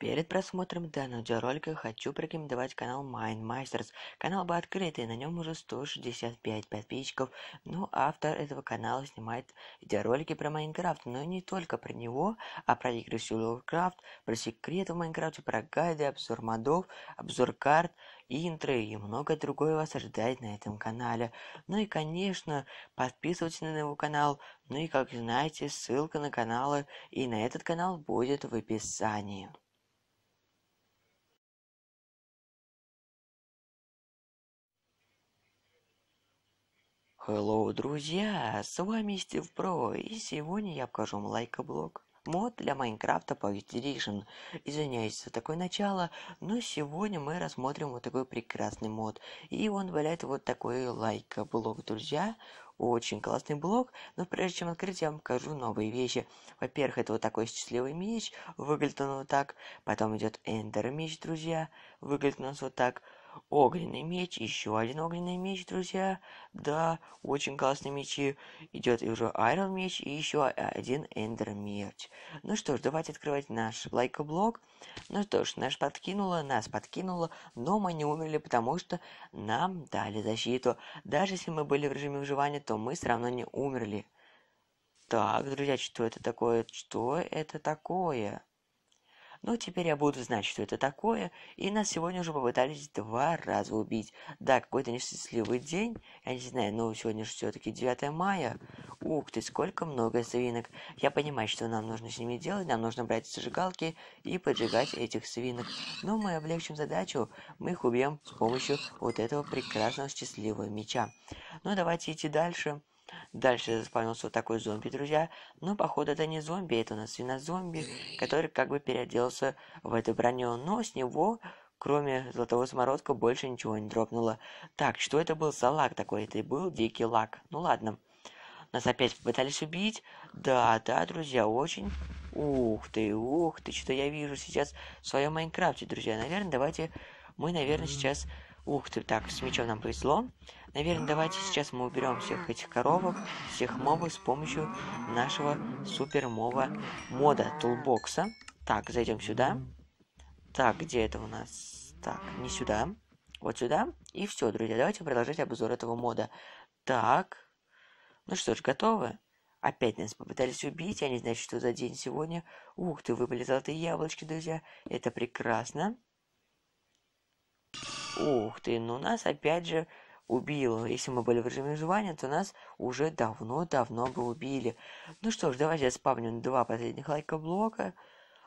Перед просмотром данного видеоролика хочу порекомендовать канал Mind Masters. Канал был открытый, на нем уже 165 подписчиков, но ну, автор этого канала снимает видеоролики про Майнкрафт, но не только про него, а про игры Силовкрафт, про секреты в Майнкрафте, про гайды, обзор модов, обзор карт, интро и многое другое вас ожидает на этом канале. Ну и конечно, подписывайтесь на его канал, ну и как знаете, ссылка на каналы и на этот канал будет в описании. Hello, друзья! С вами Стив Про, и сегодня я покажу вам лайкоблок. Мод для Майнкрафта Pocket Edition. Извиняюсь за такое начало, но сегодня мы рассмотрим вот такой прекрасный мод. И он валяет вот такой лайкоблок, друзья. Очень классный блок, но прежде чем открыть, я вам покажу новые вещи. Во-первых, это вот такой счастливый меч, выглядит он вот так. Потом идет эндер меч, друзья, выглядит он вот так. Огненный меч, еще один огненный меч, друзья. Да, очень классные мечи. Идет уже Айрон меч и еще один Эндер меч. Ну что ж, давайте открывать наш лайкоблог. Ну что ж, наш подкинуло, нас подкинуло, но мы не умерли, потому что нам дали защиту. Даже если мы были в режиме выживания, то мы все равно не умерли. Так, друзья, что это такое? Что это такое? Но теперь я буду знать, что это такое, и нас сегодня уже попытались два раза убить. Да, какой-то несчастливый день, я не знаю, но сегодня же все-таки 9 мая. Ух ты, сколько много свинок. Я понимаю, что нам нужно с ними делать, нам нужно брать зажигалки и поджигать этих свинок. Но мы облегчим задачу, мы их убьем с помощью вот этого прекрасного счастливого меча. Ну, давайте идти дальше. Дальше заспавнился вот такой зомби, друзья. Но, походу, это не зомби, это у нас свинозомби, который как бы переоделся в эту броню. Но с него, кроме золотого самородка, больше ничего не дропнуло. Так, что это был за лак такой? Это и был дикий лак. Ну ладно. Нас опять попытались убить. Да, да, друзья, очень. Ух ты, ух ты, что я вижу сейчас в своем Майнкрафте, друзья. Наверное, давайте мы, наверное, сейчас Ух ты, так, с мечом нам повезло. Наверное, давайте сейчас мы уберем всех этих коровок, всех мобов с помощью нашего супер супермова мода тулбокса. Так, зайдем сюда. Так, где это у нас? Так, не сюда. Вот сюда. И все, друзья, давайте продолжать обзор этого мода. Так. Ну что ж, готовы? Опять нас попытались убить, я не знаю, что за день сегодня. Ух ты, выпали золотые яблочки, друзья. Это прекрасно. Ух ты, ну нас опять же убило. Если мы были в режиме выживания, то нас уже давно-давно бы убили. Ну что ж, давайте я спавню два последних лайка блока.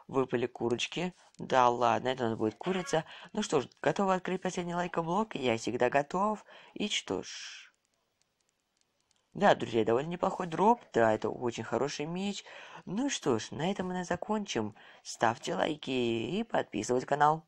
Выпали курочки. Да ладно, это у нас будет курица. Ну что ж, готовы открыть последний лайкоблок? Я всегда готов. И что ж... Да, друзья, довольно неплохой дроп. Да, это очень хороший меч. Ну что ж, на этом мы закончим. Ставьте лайки и подписывайтесь на канал.